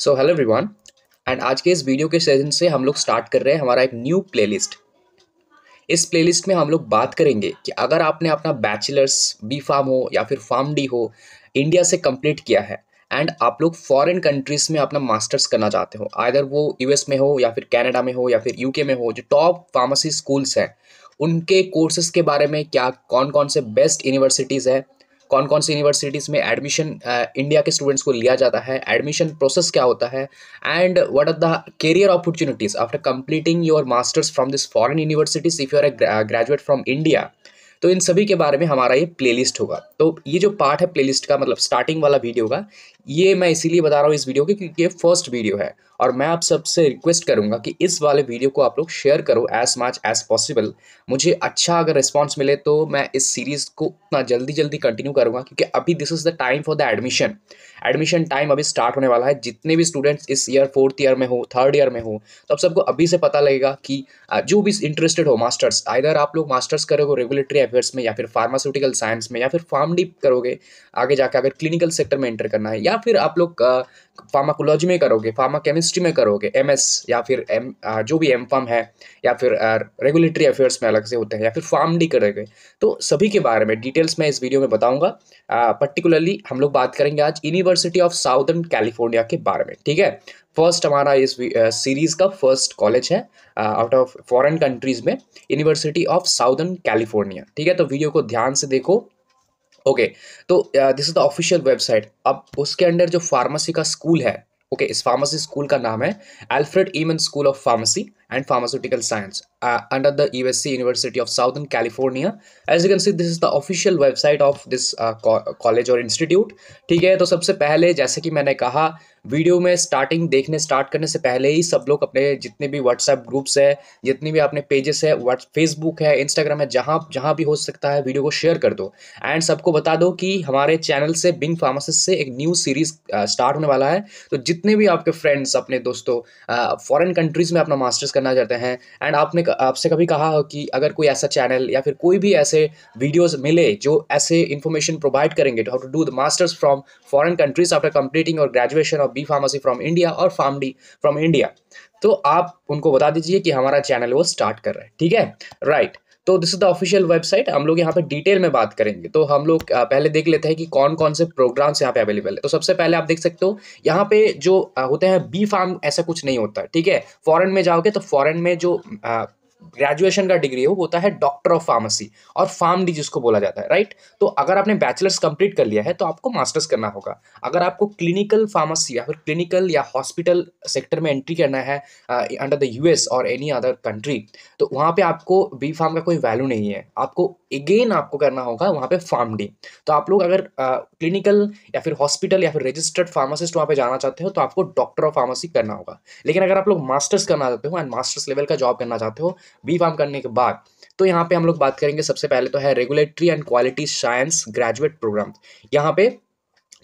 So hello everyone and आज के इस वीडियो के सेशन से हम लोग स्टार्ट कर रहे हैं हमारा एक न्यू प्लेलिस्ट इस प्लेलिस्ट में हम लोग बात करेंगे कि अगर आपने अपना बैचलर्स बी फार्म हो या फिर फार्म डी हो इंडिया से कंप्लीट किया है एंड आप लोग फॉरेन कंट्रीज़ में अपना मास्टर्स करना चाहते हो आइर वो यू में हो या फिर कैनेडा में हो या फिर यू में हो जो टॉप फार्मेसी स्कूल्स हैं उनके कोर्सेज के बारे में क्या कौन कौन से बेस्ट यूनिवर्सिटीज़ है कौन कौन सी यूनिवर्सिटीज़ में एडमिशन इंडिया के स्टूडेंट्स को लिया जाता है एडमिशन प्रोसेस क्या होता है and what are the career opportunities after completing your masters from this foreign universities if you are a graduate from India तो इन सभी के बारे में हमारा ये प्लेलिस्ट होगा तो ये जो पार्ट है प्लेलिस्ट का मतलब स्टार्टिंग वाला वीडियो का ये मैं इसीलिए बता रहा हूँ इस वीडियो की क्योंकि ये फर्स्ट वीडियो है और मैं आप सबसे रिक्वेस्ट करूँगा कि इस वाले वीडियो को आप लोग शेयर करो एज मच एज पॉसिबल मुझे अच्छा अगर रिस्पॉन्स मिले तो मैं इस सीरीज़ को उतना जल्दी जल्दी कंटिन्यू करूँगा क्योंकि अभी this is the time for the admission admission time अभी स्टार्ट होने वाला है जितने भी स्टूडेंट्स इस ईयर फोर्थ ईयर में हो थर्ड ईयर में हो तो आप सबको अभी से पता लगेगा कि जो भी इंटरेस्टेड हो मास्टर्स आइर आप लोग मास्टर्स करोगे रेगुलेटरी अफेयर्स में या फिर फार्मास्यूटिकल साइंस में या फिर फार्म डीप करोगे आगे जाकर अगर क्लिनिकल सेक्टर में एंटर करना है या या फिर आप लोग फार्माकोलॉजी में करोगे फार्मा केमिस्ट्री में करोगे एमएस या फिर एम जो भी एम फार्म है या फिर रेगुलेटरी अफेयर्स में अलग से होते हैं या फिर फार्म डी करेंगे तो सभी के बारे में डिटेल्स मैं इस वीडियो में बताऊंगा पर्टिकुलरली हम लोग बात करेंगे आज यूनिवर्सिटी ऑफ साउदर्न कैलिफोर्निया के बारे में ठीक है फर्स्ट हमारा इस सीरीज़ का फर्स्ट कॉलेज है आउट ऑफ फॉरेन कंट्रीज़ में यूनिवर्सिटी ऑफ साउदर्न कैलिफोर्निया ठीक है तो वीडियो को ध्यान से देखो ओके तो this is the official website अब उसके अंडर जो फार्मेसी का स्कूल है ओके okay, इस फार्मेसी स्कूल का नाम है Alfred E Mann School of Pharmacy and pharmaceutical Science under the USC University of Southern California as you can see this is the official website of this college और institute ठीक है तो सबसे पहले जैसे कि मैंने कहा वीडियो में स्टार्टिंग देखने स्टार्ट करने से पहले ही सब लोग अपने जितने भी व्हाट्सएप ग्रुप्स है जितने भी आपने पेजेस है व्हाट फेसबुक है इंस्टाग्राम है जहाँ जहाँ भी हो सकता है वीडियो को शेयर कर दो एंड सबको बता दो कि हमारे चैनल से बिंग फार्मासिस्ट से एक न्यू सीरीज स्टार्ट होने वाला है तो जितने भी आपके फ्रेंड्स अपने दोस्तों फॉरन uh, कंट्रीज़ में अपना मास्टर्स करना चाहते हैं एंड आपने आपसे कभी कहा हो कि अगर कोई ऐसा चैनल या फिर कोई भी ऐसे वीडियोज़ मिले जो ऐसे इन्फॉर्मेशन प्रोवाइड करेंगे how to do the masters from foreign countries after completing और graduation of B pharmacy from India और फार्म डी फ्रॉम इंडिया तो आप उनको बता दीजिए कि हमारा चैनल वो स्टार्ट कर रहा है ठीक है राइट तो this is the official website हम लोग यहाँ पे डिटेल में बात करेंगे तो हम लोग पहले देख लेते हैं कि कौन कौन से प्रोग्राम्स यहाँ पे अवेलेबल है तो सबसे पहले आप देख सकते हो यहाँ पे जो होते हैं बी फार्म ऐसा कुछ नहीं होता ठीक है फॉरेन में जाओगे तो फॉरेन में जो ग्रेजुएशन का डिग्री है वो होता है डॉक्टर ऑफ फार्मेसी और फार्म डी जिसको बोला जाता है राइट तो अगर आपने बैचलर्स कंप्लीट कर लिया है तो आपको मास्टर्स करना होगा अगर आपको क्लिनिकल फार्मेसी या फिर क्लिनिकल या हॉस्पिटल सेक्टर में एंट्री करना है अंडर द यूएस और एनी अदर कंट्री तो वहाँ पर आपको बी फार्म का कोई वैल्यू नहीं है आपको अगेन आपको करना होगा वहाँ पर फार्म डी तो आप लोग अगर क्लिनिकल uh, या फिर हॉस्पिटल या फिर रजिस्टर्ड फार्मासिस्ट वहाँ पर जाना चाहते हो तो आपको डॉक्टर ऑफ फार्मेसी करना होगा लेकिन अगर आप लोग मास्टर्स करना चाहते हो एंड मास्टर्स लेवल का जॉब करना चाहते हो बी फार्म करने के बाद तो यहाँ पे हम लोग बात करेंगे सबसे पहले तो है regulatory and quality science graduate program यहाँ पे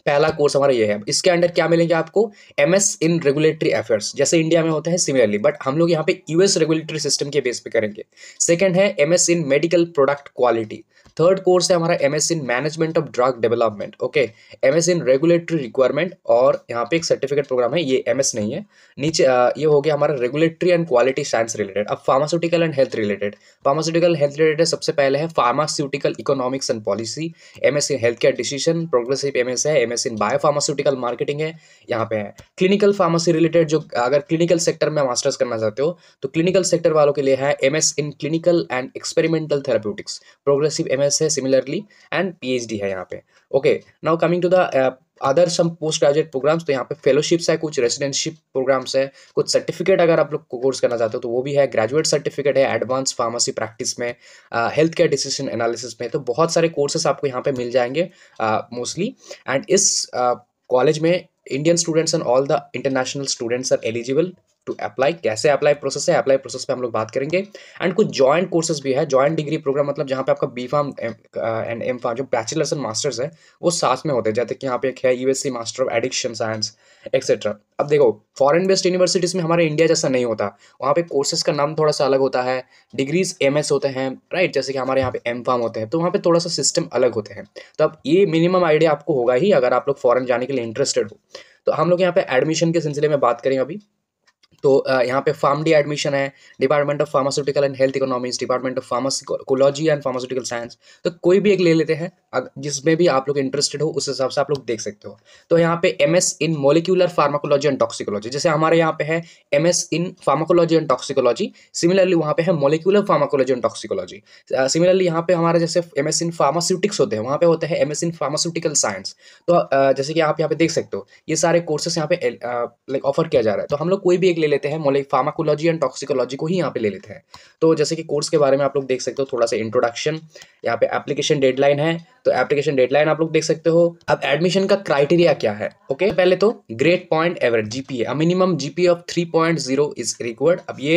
पहला कोर्स हमारा ये है इसके अंडर क्या मिलेंगे आपको M S in regulatory affairs जैसे इंडिया में होता है सिमिलरली बट हम लोग यहाँ पे यूएस रेगुलेटरी सिस्टम के बेस पे करेंगे सेकंड है M S in medical product quality third course है हमारा M S in management of drug development okay M S in regulatory requirement और यहाँ पे एक सर्टिफिकेट प्रोग्राम है ये एम एस नहीं है नीचे आ, ये हो गया हमारा regulatory and quality science related अब pharmaceutical and health related pharmaceutical health related सबसे पहले है pharmaceutical economics and policy M S in health care decision progressive M S है M S in biopharmaceutical marketing है यहाँ पे है क्लिनिकल फार्मासी रिलेटेड जो अगर क्लिनिकल सेक्टर में मास्टर्स करना चाहते हो तो क्लिनिकल सेक्टर वालों के लिए है M S in clinical and experimental therapeutics progressive M MS है सिमिलरली एंड पीएचडी है यहाँ पे okay now coming to the other some post graduate programs तो यहाँ पे फेलोशिप्स है कुछ रेसिडेंटशिप प्रोग्राम्स है कुछ सर्टिफिकेट अगर आप लोग को कोर्स करना चाहते हो तो वो भी है ग्रेजुएट सर्टिफिकेट है एडवांस फार्मेसी प्रैक्टिस में हेल्थ केयर डिसीजन एनालिसिस में तो बहुत सारे कोर्सेस आपको यहाँ पे मिल जाएंगे मोस्टली uh, एंड इस कॉलेज uh, में Indian students and all the international students are eligible to apply कैसे अप्लाई प्रोसेस है अप्लाई प्रोसेस पे हम लोग बात करेंगे एंड कुछ जॉइंट कोर्सेज भी है जॉइंट डिग्री प्रोग्राम मतलब जहाँ पे आपका B pharm and M pharm जो बैचलर्स एंड मास्टर्स है वो साथ में होते हैं जैसे कि यहाँ पे एक है USC master of addiction science etcetera अब देखो फॉरन बेस्ड यूनिवर्सिटीज़ में हमारे इंडिया जैसा नहीं होता वहाँ पे कोर्सेज का नाम थोड़ा सा अलग होता है डिग्रीज एम होते हैं राइट जैसे कि हमारे यहाँ पे एम फार्म होते हैं तो वहाँ पे थोड़ा सा सिस्टम अलग होते हैं तो अब ये मिनिमम आइडिया आपको होगा ही अगर आप लोग फॉरन जाने के लिए इंटरेस्टेड हो तो हम लोग यहाँ पे एडमिशन के सिलसिले में बात करें अभी तो यहाँ पे फार्म डी एडमिशन है department of pharmaceutical and health economics department of pharmacology and pharmaceutical science तो कोई भी एक ले लेते हैं जिसमें भी आप लोग इंटरेस्टेड हो उस हिसाब से आप लोग देख सकते हो तो यहाँ पे M S in molecular pharmacology and toxicology जैसे हमारे यहाँ पे है M S in pharmacology and toxicology similarly वहाँ पे है molecular pharmacology and toxicology similarly यहाँ पे हमारे जैसे एम एस इन फार्मास्यूटिक्स होते हैं वहाँ पे होता है M S in pharmaceutical science तो जैसे कि आप यहाँ पे देख सकते हो ये सारे कोर्सेस यहाँ पे लाइक ऑफर किया जा रहा है तो हम लोग कोई भी एक ले लेते हैं मोलिक फार्माकोलॉजी एंड टॉक्सिकोलॉजी को ही यहाँ पे ले लेते हैं तो जैसे कि कोर्स के बारे में आप लोग देख सकते हो थोड़ा सा इंट्रोडक्शन यहाँ पे एप्लीकेशन डेडलाइन है तो एप्लीकेशन डेडलाइन आप लोग देख सकते हो अब एडमिशन का क्राइटेरिया क्या है ओके okay? पहले तो grade point average GPA minimum GPA of three point zero is required अब ये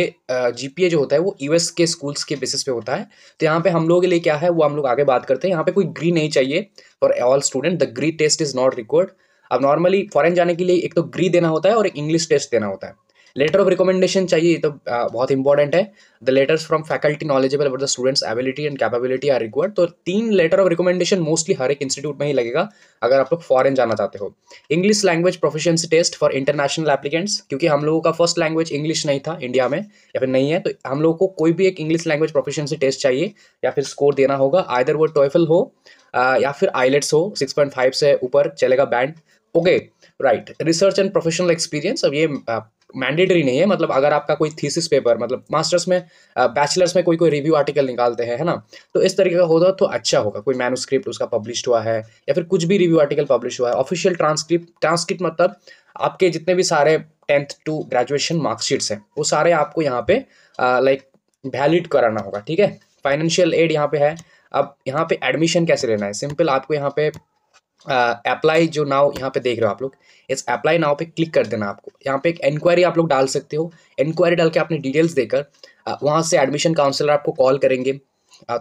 जीपीए जो होता है वो यूएस के स्कूल्स के बेसिस पे होता है तो यहाँ पे हम लोगों के लिए क्या है वो हम लोग आगे बात करते हैं यहाँ पे कोई ग्री नहीं चाहिए for all student the GRE test is not required अब नॉर्मली फॉरन जाने के लिए एक तो ग्री देना होता है और एक इंग्लिश टेस्ट देना होता है लेटर ऑफ रिकमेंडेशन चाहिए तो बहुत इंपॉर्टेंट है the letters from faculty knowledgeable about the students ability and capability are required तो तीन लेटर ऑफ रिकमेंडेशन मोस्टली हर एक इंस्टीट्यूट में ही लगेगा अगर आप लोग फॉरन जाना चाहते हो English language proficiency test for international applicants क्योंकि हम लोगों का फर्स्ट लैंग्वेज इंग्लिश नहीं था इंडिया में या फिर नहीं है तो हम लोग को कोई भी एक इंग्लिश लैंग्वेज प्रोफिशिएंसी टेस्ट चाहिए या फिर स्कोर देना होगा आइदर वो टोएफल हो या फिर आईलेट्स हो फाइव से ऊपर चलेगा band okay right research and professional experience अब ये मैंडेटरी नहीं है मतलब अगर आपका कोई थीसिस पेपर मतलब मास्टर्स में बैचलर्स में कोई कोई रिव्यू आर्टिकल निकालते हैं है ना तो इस तरीके का होगा तो अच्छा होगा कोई मैनुस्क्रिप्ट उसका पब्लिश हुआ है या फिर कुछ भी रिव्यू आर्टिकल पब्लिश हुआ है ऑफिशियल ट्रांसक्रिप्ट ट्रांसक्रिप्ट मतलब आपके जितने भी सारे टेंथ टू ग्रेजुएशन मार्कशीट्स हैं वो सारे आपको यहाँ पे लाइक वैलिड कराना होगा ठीक है फाइनेंशियल एड यहाँ पे है अब यहाँ पे एडमिशन कैसे लेना है सिंपल आपको यहाँ पे अप्लाई जो नाव यहाँ पे देख रहे हो आप लोग इस अप्लाई नाव पे क्लिक कर देना आपको यहाँ पे एक इंक्वायरी आप लोग डाल सकते हो इंक्वायरी डाल के अपने डिटेल्स देकर वहाँ से एडमिशन काउंसलर आपको कॉल करेंगे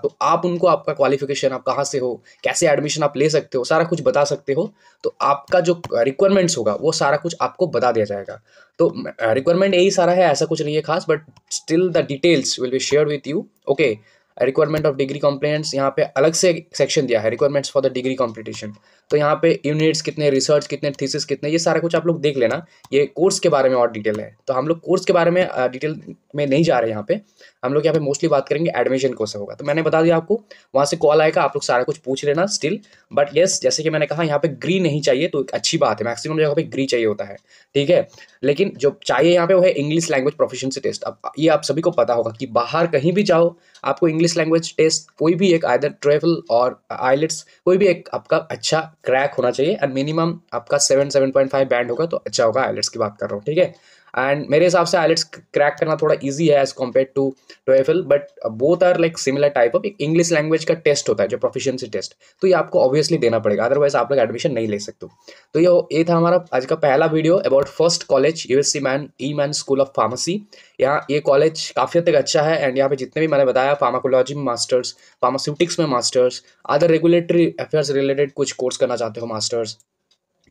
तो आप उनको आपका क्वालिफिकेशन आप कहाँ से हो कैसे एडमिशन आप ले सकते हो सारा कुछ बता सकते हो तो आपका जो रिक्वायरमेंट्स होगा वो सारा कुछ आपको बता दिया जाएगा तो रिक्वायरमेंट यही सारा है ऐसा कुछ नहीं है खास but still the details will be share with you okay requirement of degree complaints यहाँ पे अलग से सेक्शन दिया है requirements for the degree competition तो यहाँ पे यूनिट्स कितने रिसर्च कितने थीसिस कितने ये सारा कुछ आप लोग देख लेना ये कोर्स के बारे में और डिटेल है तो हम लोग कोर्स के बारे में डिटेल में नहीं जा रहे यहाँ पे हम लोग यहाँ पे मोस्टली बात करेंगे एडमिशन कोर्स होगा तो मैंने बता दिया आपको वहाँ से कॉल आएगा आप लोग सारा कुछ पूछ लेना स्टिल बट येस जैसे कि मैंने कहा यहाँ पे ग्री नहीं चाहिए तो एक अच्छी बात है मैक्सिमम जगह पर ग्री चाहिए होता है ठीक है लेकिन जो चाहिए यहाँ पे वो है इंग्लिश लैंग्वेज से टेस्ट अब ये आप सभी को पता होगा कि बाहर कहीं भी जाओ आपको इंग्लिश लैंग्वेज टेस्ट कोई भी एक आयदर ट्रेवल और आइलेट्स कोई भी एक आपका अच्छा क्रैक होना चाहिए एंड मिनिमम आपका seven seven point five band होगा तो अच्छा होगा आइलेट्स की बात कर रहा हूँ ठीक है एंड मेरे हिसाब से आइलेट्स क्रैक करना थोड़ा ईजी है as compare to TOEFL but both are like similar type of एक इंग्लिश लैंग्वेज का टेस्ट होता है जो प्रोफिशियंसी टेस्ट तो ये आपको ऑब्वियसली देना पड़ेगा अदरवाइज आप लोग एडमिशन नहीं ले सकते तो ये ये था हमारा आज का पहला video about first college USC Mann E Mann School of Pharmacy यहाँ ये कॉलेज काफ़ी हद तक अच्छा है एंड यहाँ पे जितने भी मैंने बताया फार्माकोलॉजी में मास्टर्स फार्मास्यूटिक्स में masters other regulatory affairs related कुछ कोर्स करना चाहते हो मास्टर्स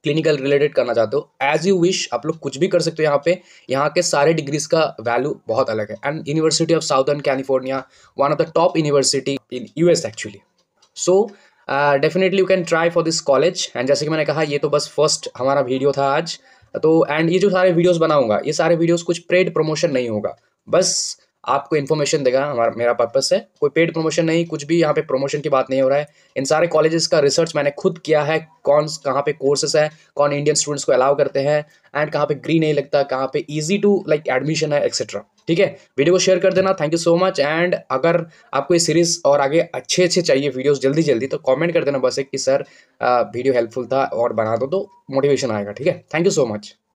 क्लिनिकल रिलेटेड करना चाहते हो एज यू विश आप लोग कुछ भी कर सकते हो यहाँ पे यहाँ के सारे डिग्रीज का वैल्यू बहुत अलग है and University of Southern California one of the top university in U S actually so definitely you can try for this college and जैसे कि मैंने कहा ये तो बस फर्स्ट हमारा वीडियो था आज तो एंड ये जो सारे वीडियोज बनाऊंगा ये सारे वीडियोज़ कुछ पेड प्रमोशन नहीं होगा बस आपको इन्फॉर्मेशन देगा हमारा मेरा पर्पस है कोई पेड प्रमोशन नहीं कुछ भी यहाँ पे प्रमोशन की बात नहीं हो रहा है इन सारे कॉलेजेस का रिसर्च मैंने खुद किया है कौन कहाँ पे कोर्सेज है कौन इंडियन स्टूडेंट्स को अलाउ करते हैं एंड कहाँ पे ग्री नहीं लगता कहाँ पे ईजी टू लाइक एडमिशन है एक्सेट्रा ठीक है वीडियो को शेयर कर देना thank you so much and अगर आपको ये सीरीज़ और आगे अच्छे अच्छे चाहिए वीडियोस जल्दी जल्दी तो कमेंट कर देना बस एक कि सर वीडियो हेल्पफुल था और बना दो तो मोटिवेशन आएगा ठीक है थैंक यू सो मच